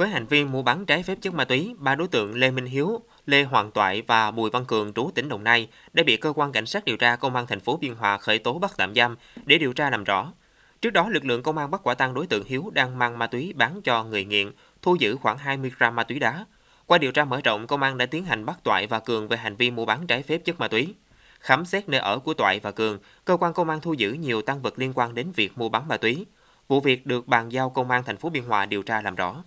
Với hành vi mua bán trái phép chất ma túy, ba đối tượng Lê Minh Hiếu, Lê Hoàng Toại và Bùi Văn Cường trú tỉnh Đồng Nai đã bị cơ quan cảnh sát điều tra công an thành phố Biên Hòa khởi tố bắt tạm giam để điều tra làm rõ. Trước đó, lực lượng công an bắt quả tang đối tượng Hiếu đang mang ma túy bán cho người nghiện, thu giữ khoảng 20 gram ma túy đá. Qua điều tra mở rộng, công an đã tiến hành bắt Toại và Cường về hành vi mua bán trái phép chất ma túy. Khám xét nơi ở của Toại và Cường, cơ quan công an thu giữ nhiều tăng vật liên quan đến việc mua bán ma túy. Vụ việc được bàn giao công an thành phố Biên Hòa điều tra làm rõ.